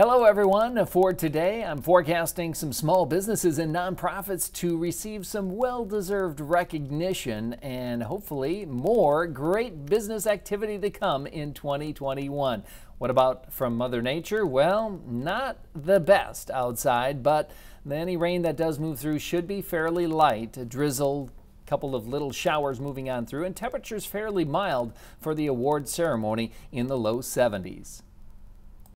Hello, everyone. For today, I'm forecasting some small businesses and nonprofits to receive some well deserved recognition and hopefully more great business activity to come in 2021. What about from Mother Nature? Well, not the best outside, but any rain that does move through should be fairly light. a Drizzle, couple of little showers moving on through, and temperatures fairly mild for the award ceremony in the low 70s.